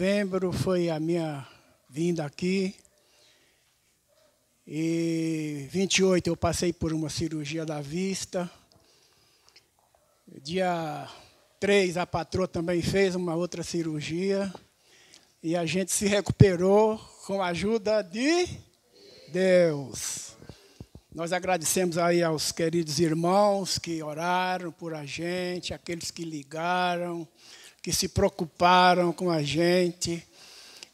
novembro foi a minha vinda aqui. E 28 eu passei por uma cirurgia da vista. Dia 3 a patroa também fez uma outra cirurgia. E a gente se recuperou com a ajuda de Deus. Nós agradecemos aí aos queridos irmãos que oraram por a gente, aqueles que ligaram, que se preocuparam com a gente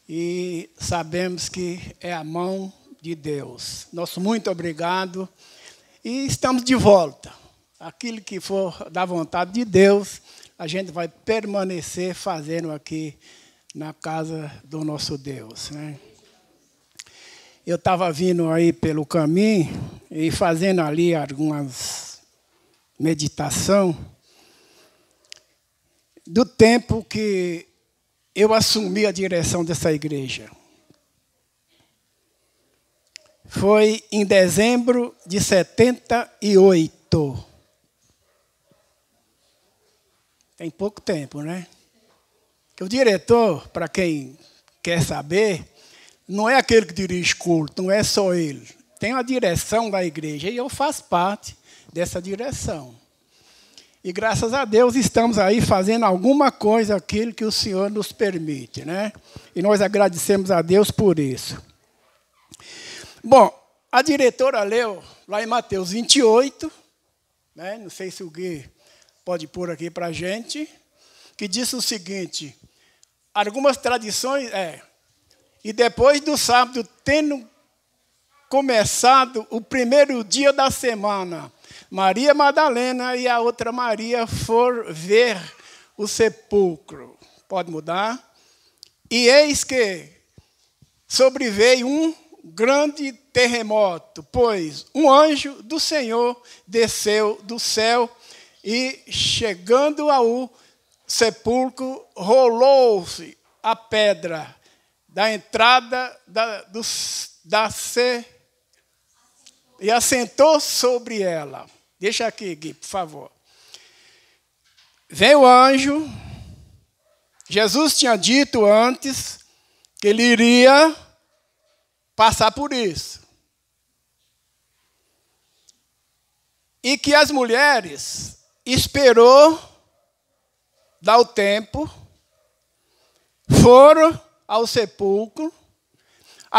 e sabemos que é a mão de Deus. Nosso muito obrigado e estamos de volta. Aquilo que for da vontade de Deus, a gente vai permanecer fazendo aqui na casa do nosso Deus. Né? Eu estava vindo aí pelo caminho e fazendo ali algumas meditação do tempo que eu assumi a direção dessa igreja. Foi em dezembro de 78. Tem pouco tempo, né? Que o diretor, para quem quer saber, não é aquele que dirige culto, não é só ele. Tem a direção da igreja e eu faço parte dessa direção. E graças a Deus estamos aí fazendo alguma coisa, aquilo que o Senhor nos permite, né? E nós agradecemos a Deus por isso. Bom, a diretora leu lá em Mateus 28, né? não sei se o Gui pode pôr aqui para a gente, que diz o seguinte: algumas tradições, é, e depois do sábado, tendo começado o primeiro dia da semana, Maria Madalena e a outra Maria foram ver o sepulcro. Pode mudar. E eis que sobreveio um grande terremoto, pois um anjo do Senhor desceu do céu e, chegando ao sepulcro, rolou-se a pedra da entrada da, do, da se, e assentou sobre ela. Deixa aqui, Gui, por favor. Vem o anjo. Jesus tinha dito antes que ele iria passar por isso. E que as mulheres esperou dar o tempo, foram ao sepulcro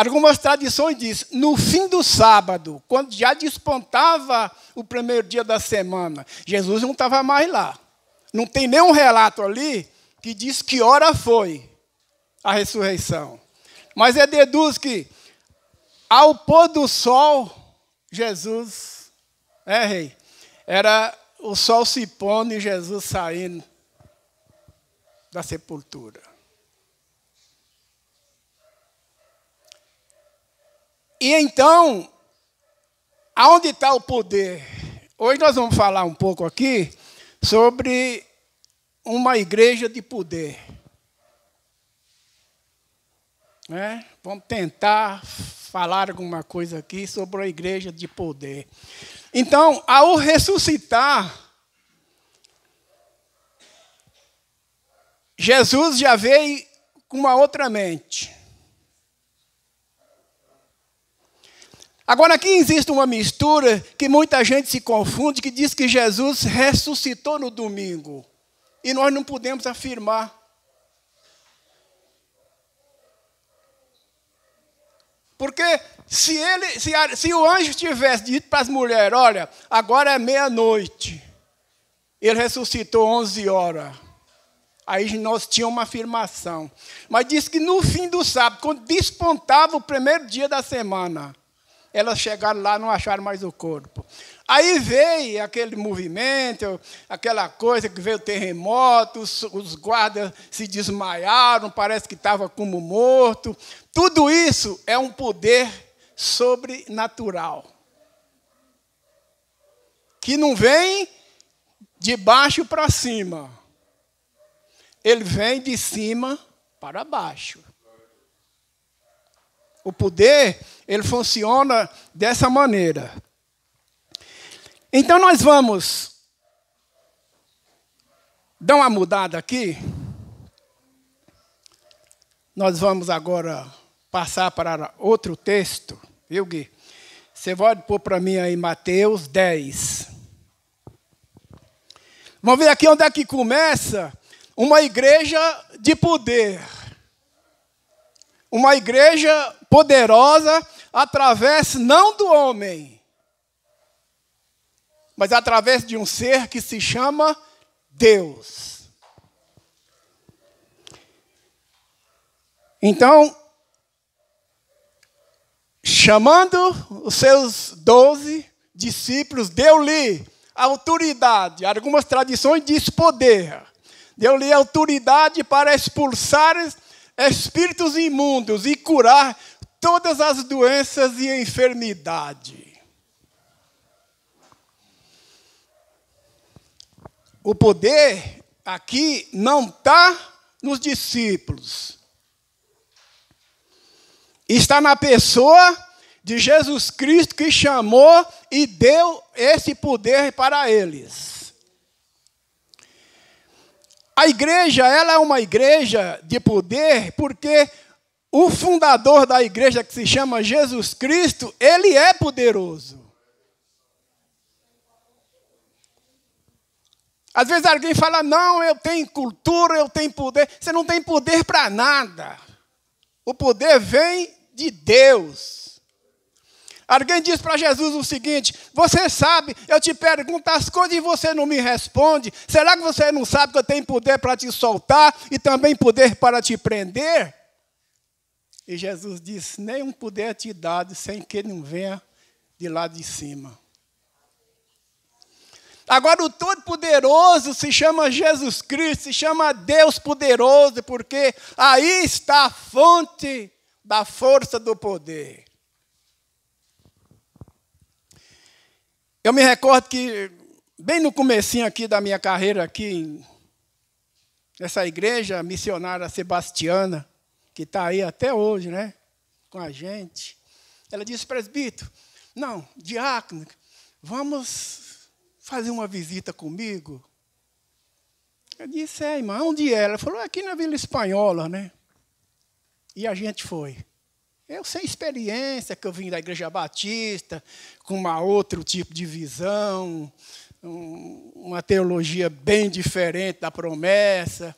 Algumas tradições dizem, no fim do sábado, quando já despontava o primeiro dia da semana, Jesus não estava mais lá. Não tem nenhum relato ali que diz que hora foi a ressurreição. Mas é deduz que ao pôr do sol, Jesus, é rei, era o sol se pondo e Jesus saindo da sepultura. E então, aonde está o poder? Hoje nós vamos falar um pouco aqui sobre uma igreja de poder. né? Vamos tentar falar alguma coisa aqui sobre a igreja de poder. Então, ao ressuscitar, Jesus já veio com uma outra mente. Agora, aqui existe uma mistura que muita gente se confunde, que diz que Jesus ressuscitou no domingo. E nós não podemos afirmar. Porque se, ele, se, se o anjo tivesse dito para as mulheres: olha, agora é meia-noite, ele ressuscitou 11 horas. Aí nós tínhamos uma afirmação. Mas diz que no fim do sábado, quando despontava o primeiro dia da semana, elas chegaram lá não acharam mais o corpo. Aí veio aquele movimento, aquela coisa que veio o terremoto, os, os guardas se desmaiaram, parece que estava como morto. Tudo isso é um poder sobrenatural. Que não vem de baixo para cima. Ele vem de cima para baixo. O poder, ele funciona dessa maneira. Então nós vamos dar uma mudada aqui. Nós vamos agora passar para outro texto, viu, Gui? Você pode pôr para mim aí Mateus 10. Vamos ver aqui onde é que começa uma igreja de poder. Uma igreja poderosa através não do homem, mas através de um ser que se chama Deus. Então, chamando os seus doze discípulos, deu-lhe autoridade. Algumas tradições diz poder. Deu-lhe autoridade para expulsar espíritos imundos e curar todas as doenças e enfermidade. O poder aqui não está nos discípulos. Está na pessoa de Jesus Cristo que chamou e deu esse poder para eles. A igreja, ela é uma igreja de poder porque o fundador da igreja que se chama Jesus Cristo, ele é poderoso. Às vezes alguém fala: não, eu tenho cultura, eu tenho poder. Você não tem poder para nada. O poder vem de Deus. Alguém diz para Jesus o seguinte: Você sabe, eu te pergunto as coisas e você não me responde. Será que você não sabe que eu tenho poder para te soltar e também poder para te prender? E Jesus disse: Nenhum poder te dado sem que não venha de lá de cima. Agora, o Todo-Poderoso se chama Jesus Cristo, se chama Deus Poderoso, porque aí está a fonte da força do poder. Eu me recordo que, bem no comecinho aqui da minha carreira, aqui nessa igreja missionária sebastiana, que está aí até hoje, né? Com a gente. Ela disse, presbítero, não, diácono, vamos fazer uma visita comigo? Eu disse, é, irmã, onde é? Ela falou, aqui na Vila Espanhola, né? E a gente foi. Eu sem experiência, que eu vim da Igreja Batista, com uma outro tipo de visão, um, uma teologia bem diferente da promessa.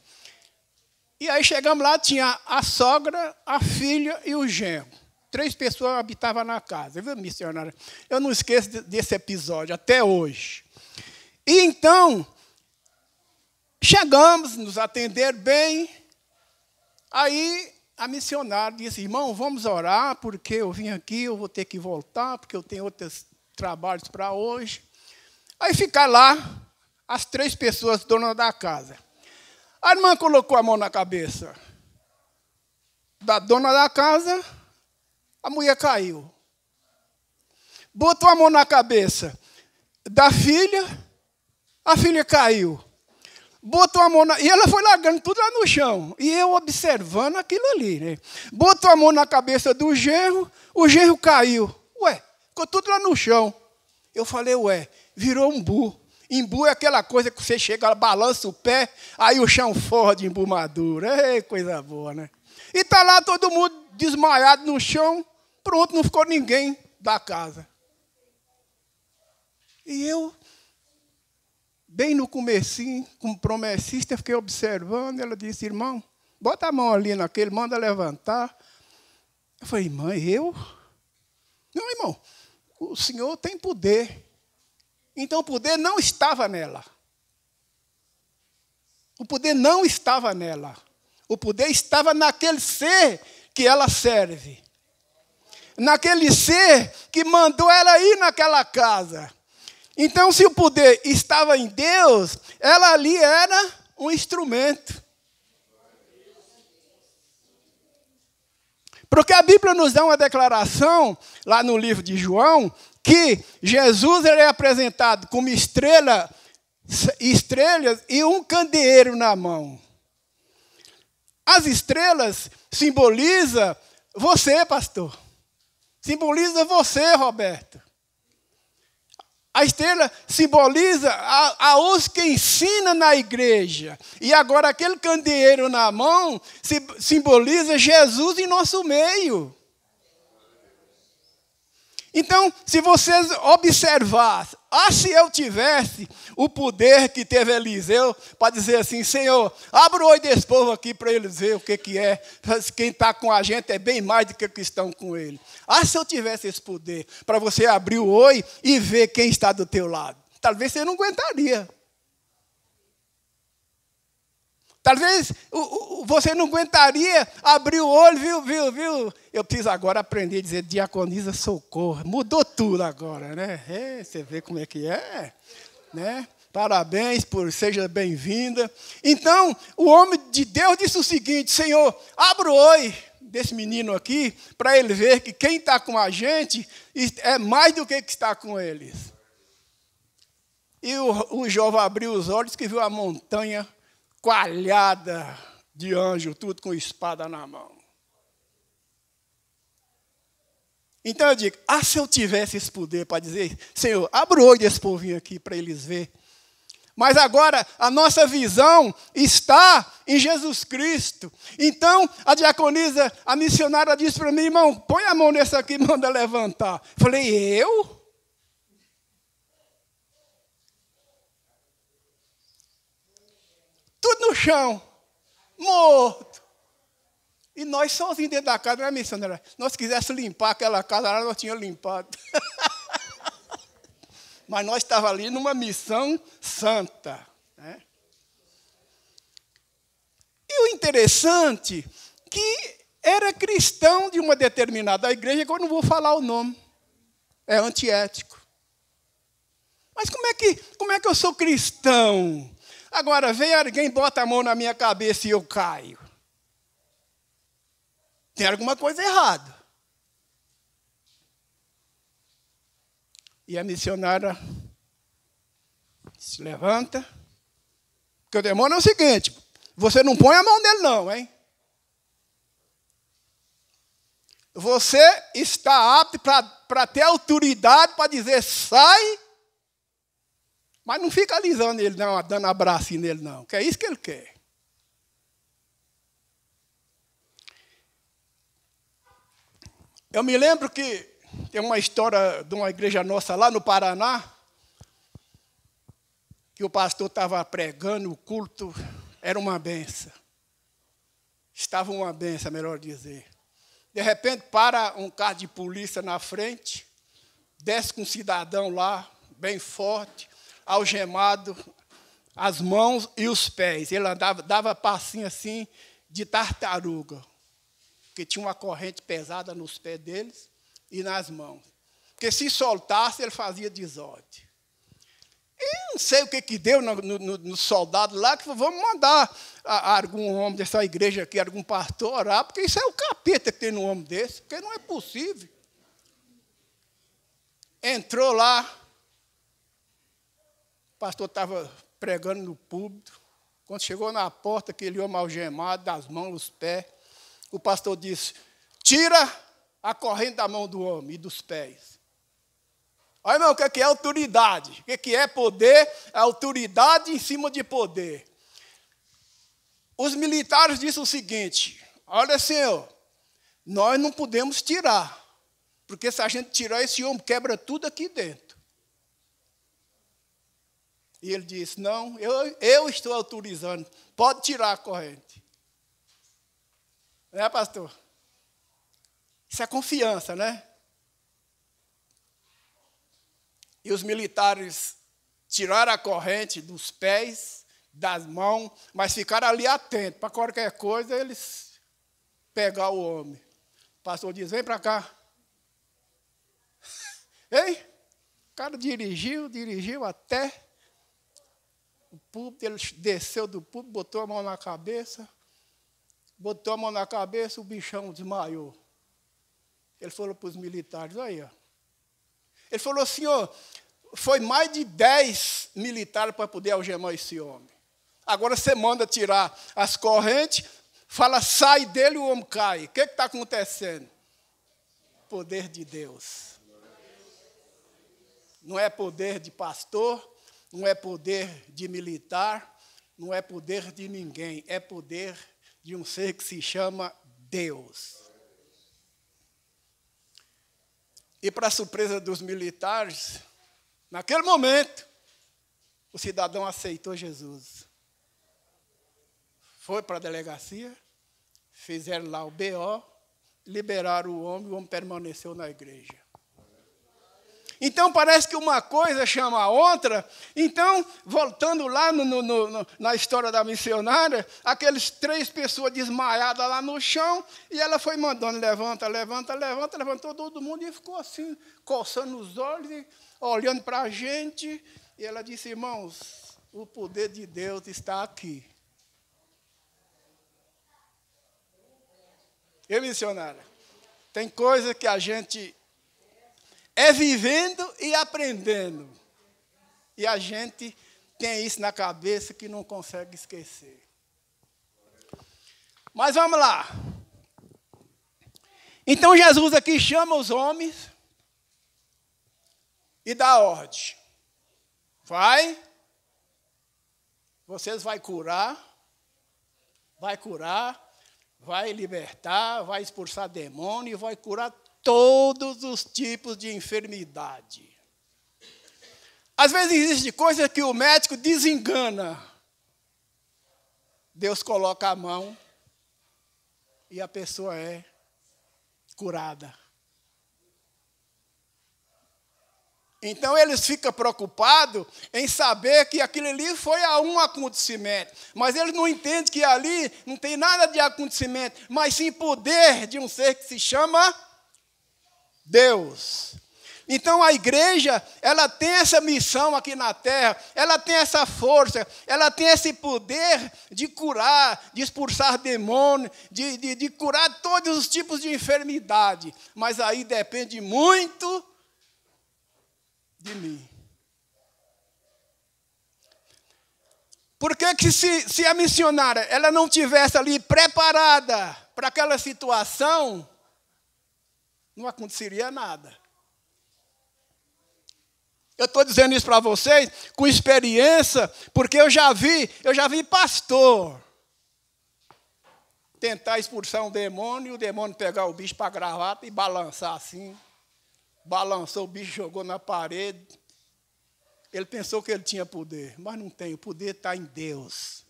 E aí chegamos lá, tinha a sogra, a filha e o genro. Três pessoas habitavam na casa, viu, missionária? Eu não esqueço desse episódio até hoje. E então, chegamos, nos atender bem. Aí a missionária disse: irmão, vamos orar, porque eu vim aqui, eu vou ter que voltar, porque eu tenho outros trabalhos para hoje. Aí ficar lá as três pessoas donas da casa. A irmã colocou a mão na cabeça da dona da casa, a mulher caiu. Botou a mão na cabeça da filha, a filha caiu. Botou a mão na... E ela foi largando tudo lá no chão. E eu observando aquilo ali. Né? Botou a mão na cabeça do genro, o genro caiu. Ué, ficou tudo lá no chão. Eu falei, ué, virou um burro. Imbu é aquela coisa que você chega, balança o pé, aí o chão forra de embumadura. coisa boa, né? E tá lá todo mundo desmaiado no chão, pronto, não ficou ninguém da casa. E eu, bem no comecinho, como promessista, fiquei observando, ela disse, irmão, bota a mão ali naquele, manda levantar. Eu falei, mãe, eu? Não, irmão, o senhor tem poder. Então o poder não estava nela. O poder não estava nela. O poder estava naquele ser que ela serve. Naquele ser que mandou ela ir naquela casa. Então, se o poder estava em Deus, ela ali era um instrumento. Porque a Bíblia nos dá uma declaração, lá no livro de João, que Jesus é apresentado como estrela, estrelas e um candeeiro na mão. As estrelas simboliza você, pastor. Simboliza você, Roberto. A estrela simboliza a, a os que ensina na igreja. E agora aquele candeeiro na mão simboliza Jesus em nosso meio. Então, se vocês observar, ah, se eu tivesse o poder que teve Eliseu para dizer assim, Senhor, abra o olho desse povo aqui para eles ver o que, que é. Quem está com a gente é bem mais do que que estão com ele. Ah, se eu tivesse esse poder para você abrir o olho e ver quem está do teu lado. Talvez você não aguentaria. Talvez você não aguentaria abrir o olho, viu, viu, viu? Eu preciso agora aprender a dizer diaconisa socorro. Mudou tudo agora, né? É, você vê como é que é, né? Parabéns por seja bem-vinda. Então, o homem de Deus disse o seguinte: Senhor, abra o olho desse menino aqui para ele ver que quem está com a gente é mais do que está com eles. E o, o jovem abriu os olhos que viu a montanha coalhada de anjo, tudo com espada na mão. Então eu digo: ah, se eu tivesse esse poder para dizer, Senhor, abra o olho desse povinho aqui para eles ver. Mas agora a nossa visão está em Jesus Cristo. Então a diaconisa, a missionária, disse para mim: irmão, põe a mão nessa aqui e manda levantar. Falei: eu? chão, morto. E nós sozinhos dentro da casa, não é missionária? Nós quiséssemos limpar aquela casa lá, nós tínhamos limpado. Mas nós estávamos ali numa missão santa. Né? E o interessante que era cristão de uma determinada igreja, que eu não vou falar o nome. É antiético. Mas como é que, como é que eu sou cristão? Agora, vem alguém, bota a mão na minha cabeça e eu caio. Tem alguma coisa errada. E a missionária se levanta. Porque o demônio é o seguinte: você não põe a mão nele, não, hein? Você está apto para ter autoridade para dizer: sai mas não fica alisando ele, não, dando abraço nele, não, que é isso que ele quer. Eu me lembro que tem uma história de uma igreja nossa lá no Paraná, que o pastor estava pregando, o culto era uma benção. Estava uma benção, melhor dizer. De repente, para um carro de polícia na frente, desce com um cidadão lá, bem forte, algemado as mãos e os pés. Ele andava, dava passinho assim de tartaruga, que tinha uma corrente pesada nos pés deles e nas mãos. Porque se soltasse, ele fazia desordem. E não sei o que, que deu no, no, no soldado lá, que falou, vamos mandar a, a algum homem dessa igreja aqui, algum pastor orar, porque isso é o capeta que tem num homem desse, porque não é possível. Entrou lá, o pastor estava pregando no púlpito. Quando chegou na porta, aquele homem algemado, das mãos, dos pés, o pastor disse: Tira a corrente da mão do homem e dos pés. Olha, irmão, o é que é autoridade? O que é, é poder? É autoridade em cima de poder. Os militares disseram o seguinte: Olha, senhor, nós não podemos tirar, porque se a gente tirar esse homem, quebra tudo aqui dentro. E ele disse: Não, eu, eu estou autorizando, pode tirar a corrente. Né, pastor? Isso é confiança, né? E os militares tiraram a corrente dos pés, das mãos, mas ficaram ali atentos. Para qualquer coisa, eles pegar o homem. O pastor diz: Vem para cá. Ei? O cara dirigiu, dirigiu até púlpito, ele desceu do púlpito, botou a mão na cabeça, botou a mão na cabeça, o bichão desmaiou. Ele falou para os militares, aí, ó. Ele falou, senhor, assim, foi mais de dez militares para poder algemar esse homem. Agora você manda tirar as correntes, fala, sai dele, o homem cai. O que está acontecendo? Poder de Deus. Não é poder de pastor, não é poder de militar, não é poder de ninguém, é poder de um ser que se chama Deus. E, para surpresa dos militares, naquele momento, o cidadão aceitou Jesus. Foi para a delegacia, fizeram lá o BO, liberaram o homem, o homem permaneceu na igreja. Então parece que uma coisa chama a outra. Então, voltando lá no, no, no, na história da missionária, aqueles três pessoas desmaiadas lá no chão, e ela foi mandando, levanta, levanta, levanta, levantou todo mundo e ficou assim, coçando os olhos, e olhando para a gente. E ela disse, irmãos, o poder de Deus está aqui. E missionária? Tem coisa que a gente é vivendo e aprendendo. E a gente tem isso na cabeça que não consegue esquecer. Mas vamos lá. Então Jesus aqui chama os homens e dá ordem. Vai, vocês vai curar, vai curar, vai libertar, vai expulsar demônio, vai curar todos os tipos de enfermidade. Às vezes existe coisa que o médico desengana. Deus coloca a mão e a pessoa é curada. Então eles ficam preocupados em saber que aquilo ali foi a um acontecimento, mas eles não entendem que ali não tem nada de acontecimento, mas sim poder de um ser que se chama Deus. Então a igreja, ela tem essa missão aqui na terra, ela tem essa força, ela tem esse poder de curar, de expulsar demônios, de, de, de, curar todos os tipos de enfermidade. Mas aí depende muito de mim. Porque que se, se a missionária ela não tivesse ali preparada para aquela situação, não aconteceria nada. Eu estou dizendo isso para vocês com experiência, porque eu já vi, eu já vi pastor tentar expulsar um demônio, e o demônio pegar o bicho para a gravata e balançar assim. Balançou o bicho, jogou na parede. Ele pensou que ele tinha poder, mas não tem. O poder está em Deus.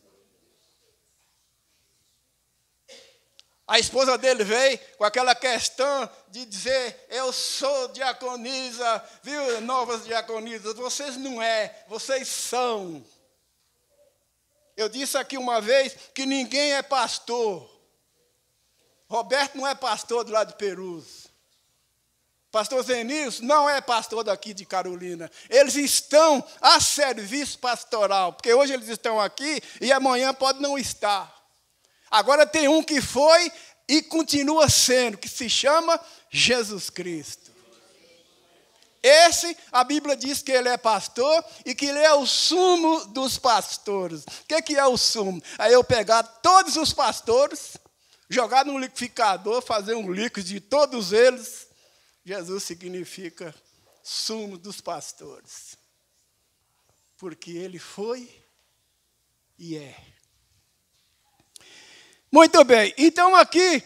A esposa dele veio com aquela questão de dizer: Eu sou diaconisa, viu, novas diaconisas, vocês não é, vocês são. Eu disse aqui uma vez que ninguém é pastor. Roberto não é pastor do lado de Perus. Pastor Zenils não é pastor daqui de Carolina. Eles estão a serviço pastoral, porque hoje eles estão aqui e amanhã pode não estar. Agora tem um que foi e continua sendo, que se chama Jesus Cristo. Esse, a Bíblia diz que ele é pastor e que ele é o sumo dos pastores. O que, que é o sumo? Aí é eu pegar todos os pastores, jogar num liquidificador, fazer um líquido de todos eles. Jesus significa sumo dos pastores. Porque ele foi e é. Muito bem, então aqui,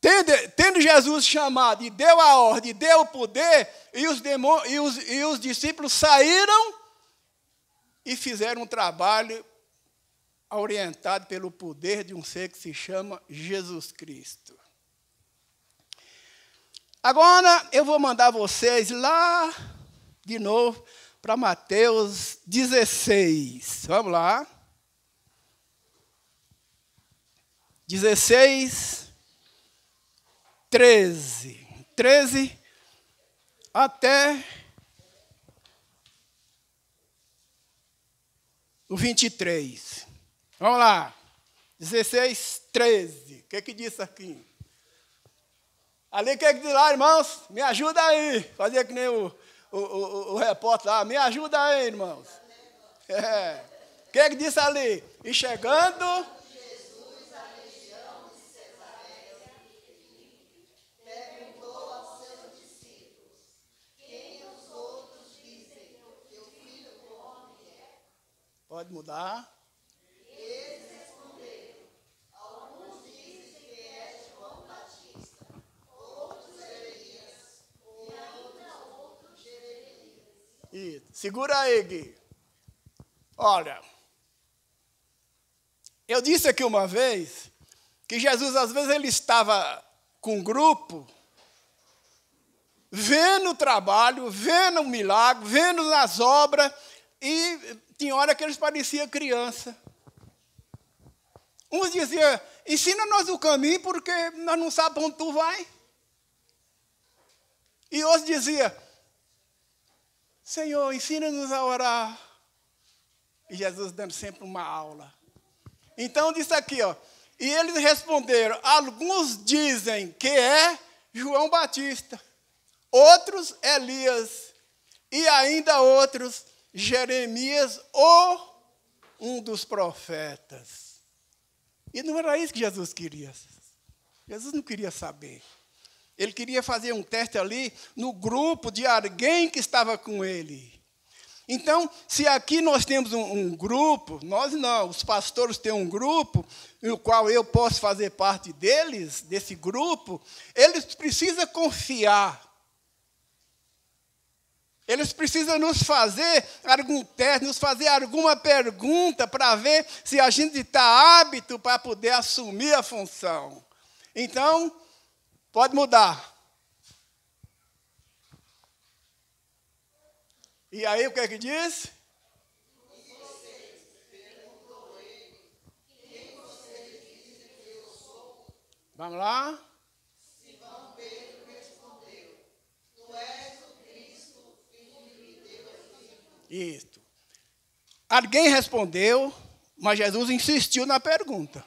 tendo, tendo, Jesus chamado e deu a ordem, deu o poder, e os, e, os, e os discípulos saíram e fizeram um trabalho orientado pelo poder de um ser que se chama Jesus Cristo. Agora eu vou mandar vocês lá de novo para Mateus 16. Vamos lá. 16, 13. 13 até o 23. Vamos lá. 16, 13. O que, é que diz aqui? Ali o que, é que diz lá, irmãos? Me ajuda aí. Fazer que nem o, o, o, o repórter lá. Me ajuda aí, irmãos. É. O que, é que disse ali? E chegando pode mudar. Eles responderam: Alguns dizem que João Batista, outros e ainda outros Jeremias. E segura aí, Gui. Olha, eu disse aqui uma vez que Jesus às vezes ele estava com um grupo vendo o trabalho, vendo o milagre, vendo as obras e tinha hora que eles pareciam criança. Uns diziam, ensina-nos o caminho porque nós não sabemos onde tu vai. E outros diziam, Senhor, ensina-nos a orar. E Jesus dando sempre uma aula. Então disse aqui, ó. E eles responderam: alguns dizem que é João Batista, outros Elias, e ainda outros Jeremias ou um dos profetas. E não era isso que Jesus queria. Jesus não queria saber. Ele queria fazer um teste ali no grupo de alguém que estava com ele. Então, se aqui nós temos um, um, grupo, nós não, os pastores têm um grupo, no qual eu posso fazer parte deles, desse grupo, eles precisam confiar eles precisam nos fazer algum teste, nos fazer alguma pergunta para ver se a gente está hábito para poder assumir a função. Então, pode mudar. E aí o que é que diz? Vamos lá? Isso. Alguém respondeu, mas Jesus insistiu na pergunta.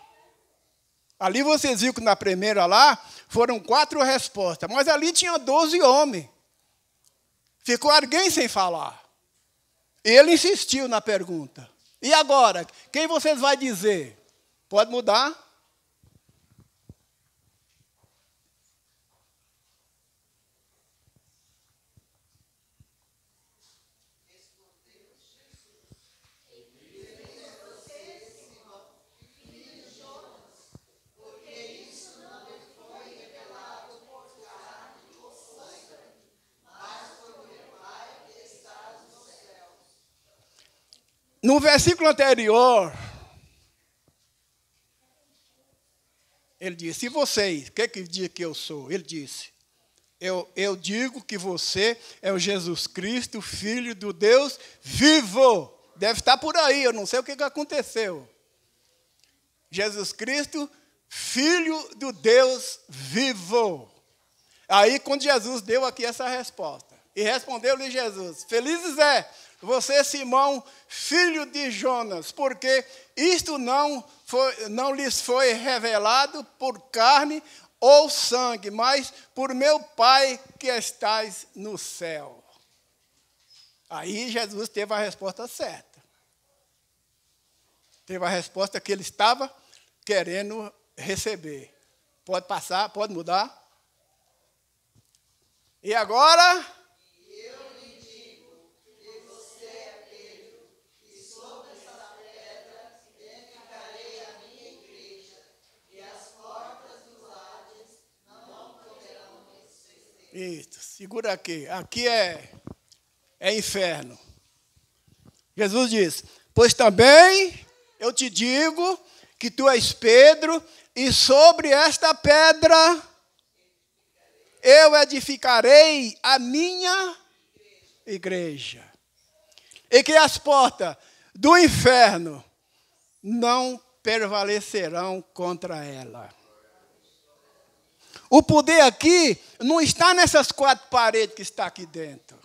Ali vocês viram que na primeira lá foram quatro respostas, mas ali tinha doze homens. Ficou alguém sem falar. Ele insistiu na pergunta. E agora, quem vocês vai dizer? Pode mudar? No versículo anterior, ele disse: E vocês? O que, que diz que eu sou? Ele disse: eu, eu digo que você é o Jesus Cristo, filho do Deus vivo. Deve estar por aí, eu não sei o que, que aconteceu. Jesus Cristo, filho do Deus vivo. Aí, quando Jesus deu aqui essa resposta, e respondeu-lhe Jesus: Felizes é você, Simão, filho de Jonas, porque isto não, foi, não lhes foi revelado por carne ou sangue, mas por meu Pai que estás no céu. Aí Jesus teve a resposta certa. Teve a resposta que ele estava querendo receber. Pode passar, pode mudar. E agora Eita, segura aqui. Aqui é, é inferno. Jesus diz: Pois também eu te digo que tu és Pedro, e sobre esta pedra eu edificarei a minha igreja. E que as portas do inferno não prevalecerão contra ela. O poder aqui não está nessas quatro paredes que está aqui dentro.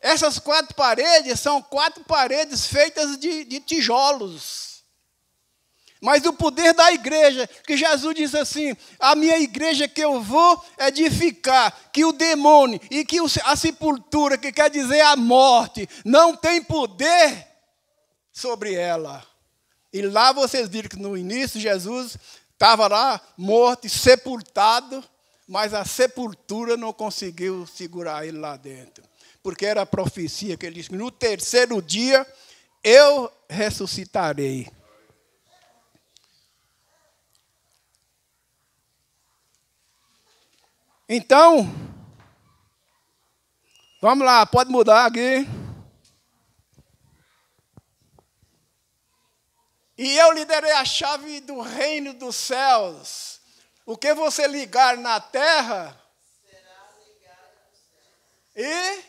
Essas quatro paredes são quatro paredes feitas de, de tijolos. Mas o poder da igreja, que Jesus diz assim: a minha igreja que eu vou edificar, que o demônio e que a sepultura, que quer dizer a morte, não tem poder sobre ela. E lá vocês viram que no início Jesus Estava lá morto, sepultado, mas a sepultura não conseguiu segurar ele lá dentro. Porque era a profecia que ele disse: no terceiro dia eu ressuscitarei. Então, vamos lá, pode mudar aqui. E eu lhe darei a chave do reino dos céus. O que você ligar na terra. Será ligado no céu.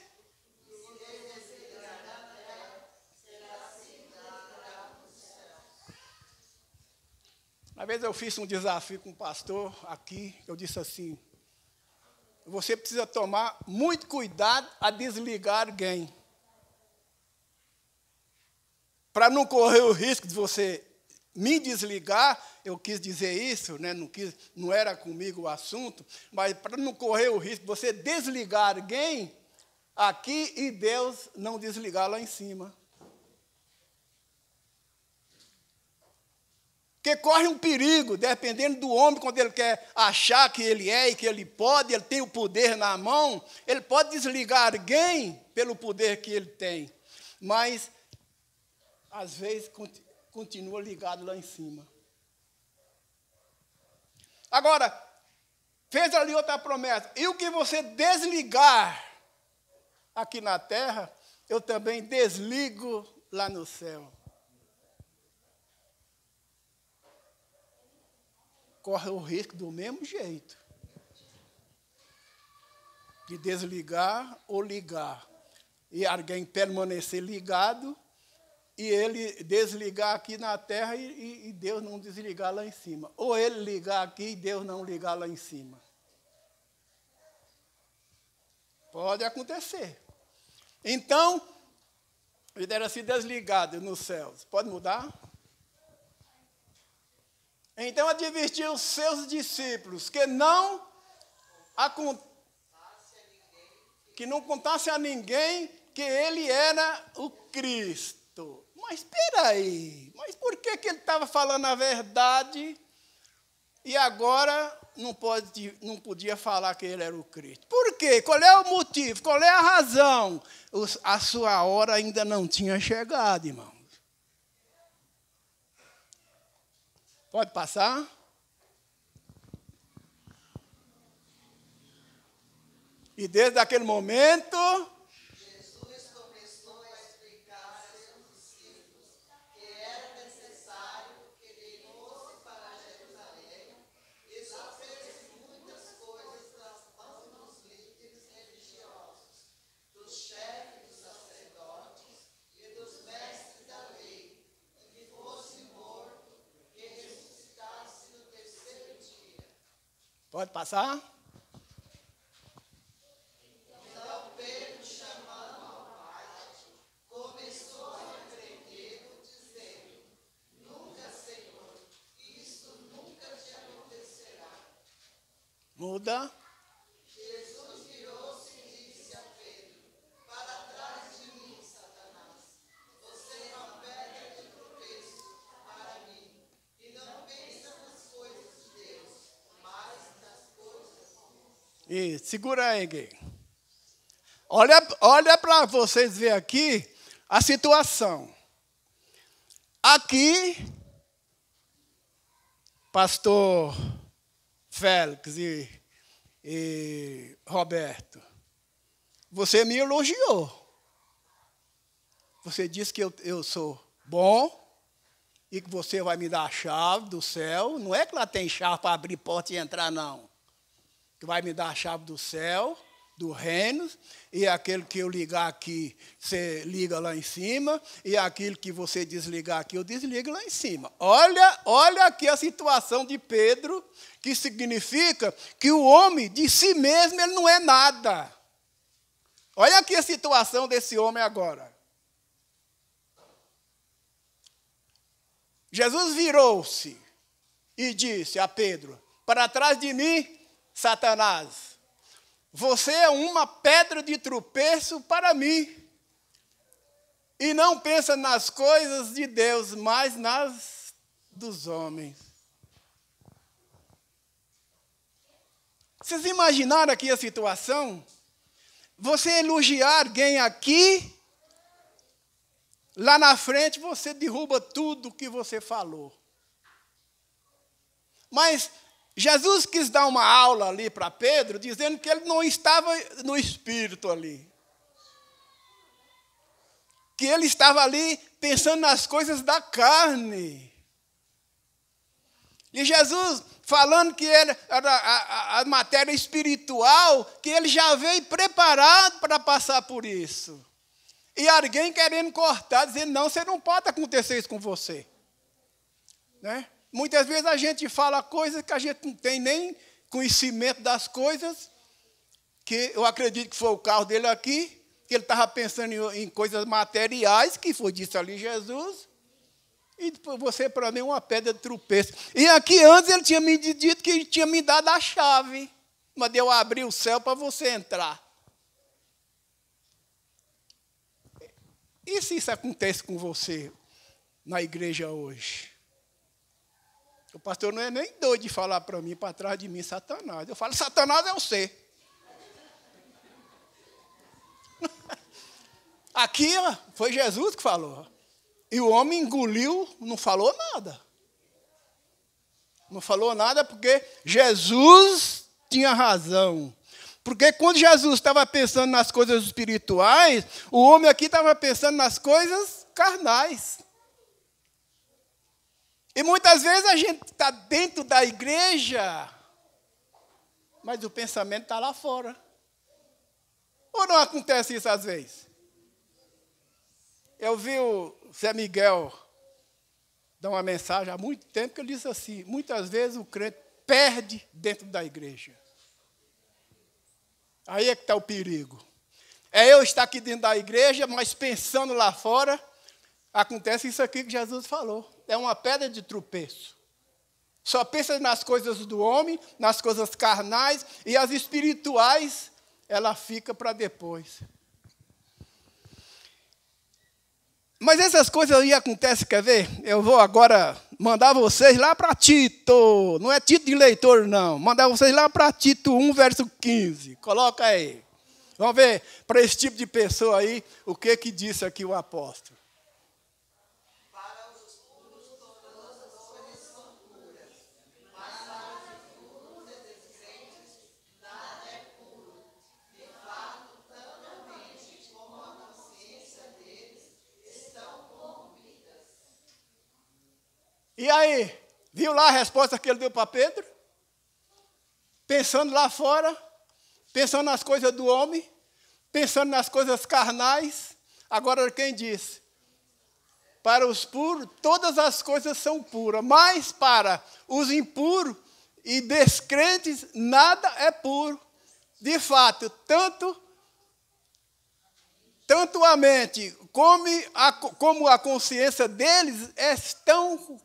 E. Uma vez eu fiz um desafio com um pastor aqui, eu disse assim: você precisa tomar muito cuidado a desligar alguém para não correr o risco de você me desligar, eu quis dizer isso, né? não, quis, não era comigo o assunto, mas para não correr o risco de você desligar alguém aqui e Deus não desligar lá em cima. Porque corre um perigo, dependendo do homem, quando ele quer achar que ele é e que ele pode, ele tem o poder na mão, ele pode desligar alguém pelo poder que ele tem. Mas às vezes continua ligado lá em cima. Agora, fez ali outra promessa: e o que você desligar aqui na terra, eu também desligo lá no céu. Corre o risco do mesmo jeito de desligar ou ligar. E alguém permanecer ligado e ele desligar aqui na terra e, e, Deus não desligar lá em cima. Ou ele ligar aqui e Deus não ligar lá em cima. Pode acontecer. Então, ele era se assim desligado nos céus. Pode mudar? Então advertiu os seus discípulos que não que não contasse a ninguém que ele era o Cristo mas espera aí, mas por que, que ele estava falando a verdade e agora não, pode, não podia falar que ele era o Cristo? Por quê? Qual é o motivo? Qual é a razão? A sua hora ainda não tinha chegado, irmãos. Pode passar? E desde aquele momento, Pode passar? Então Pedro, chamando ao pai, começou a dizendo: Nunca, Senhor, nunca te acontecerá. Muda. E segura aí, Gui. Olha, olha para vocês ver aqui a situação. Aqui, pastor Félix e, e Roberto, você me elogiou. Você disse que eu, eu sou bom e que você vai me dar a chave do céu. Não é que lá tem chave para abrir porta e entrar, não que vai me dar a chave do céu, do reino, e aquele que eu ligar aqui, você liga lá em cima, e aquilo que você desligar aqui, eu desligo lá em cima. Olha, olha aqui a situação de Pedro, que significa que o homem de si mesmo ele não é nada. Olha aqui a situação desse homem agora. Jesus virou-se e disse a Pedro: Para trás de mim, Satanás, você é uma pedra de tropeço para mim. E não pensa nas coisas de Deus, mas nas dos homens. Vocês imaginaram aqui a situação? Você elogiar alguém aqui, lá na frente você derruba tudo que você falou. Mas Jesus quis dar uma aula ali para Pedro, dizendo que ele não estava no espírito ali. Que ele estava ali pensando nas coisas da carne. E Jesus, falando que era, era a, a, a matéria espiritual, que ele já veio preparado para passar por isso. E alguém querendo cortar, dizendo: não, você não pode acontecer isso com você. Né? Muitas vezes a gente fala coisas que a gente não tem nem conhecimento das coisas, que eu acredito que foi o carro dele aqui, que ele estava pensando em, em coisas materiais, que foi disso ali Jesus, e você para mim é uma pedra de tropeço. E aqui antes ele tinha me dito que ele tinha me dado a chave, mas eu abrir o céu para você entrar. E se isso acontece com você na igreja hoje? O pastor não é nem doido de falar para mim, para trás de mim, Satanás. Eu falo, Satanás é o ser. Aqui foi Jesus que falou. E o homem engoliu, não falou nada. Não falou nada porque Jesus tinha razão. Porque quando Jesus estava pensando nas coisas espirituais, o homem aqui estava pensando nas coisas carnais. E muitas vezes a gente está dentro da igreja, mas o pensamento está lá fora. Ou não acontece isso às vezes? Eu vi o Zé Miguel dar uma mensagem há muito tempo que ele disse assim: muitas vezes o crente perde dentro da igreja. Aí é que está o perigo. É eu estar aqui dentro da igreja, mas pensando lá fora, acontece isso aqui que Jesus falou é uma pedra de tropeço. Só pensa nas coisas do homem, nas coisas carnais e as espirituais, ela fica para depois. Mas essas coisas aí acontecem, quer ver? Eu vou agora mandar vocês lá para Tito. Não é Tito de leitor, não. Mandar vocês lá para Tito 1, verso 15. Coloca aí. Vamos ver para esse tipo de pessoa aí o que que disse aqui o apóstolo. E aí, viu lá a resposta que ele deu para Pedro? Pensando lá fora, pensando nas coisas do homem, pensando nas coisas carnais. Agora quem disse? Para os puros, todas as coisas são puras, mas para os impuros e descrentes, nada é puro. De fato, tanto, tanto a mente como a, como a consciência deles estão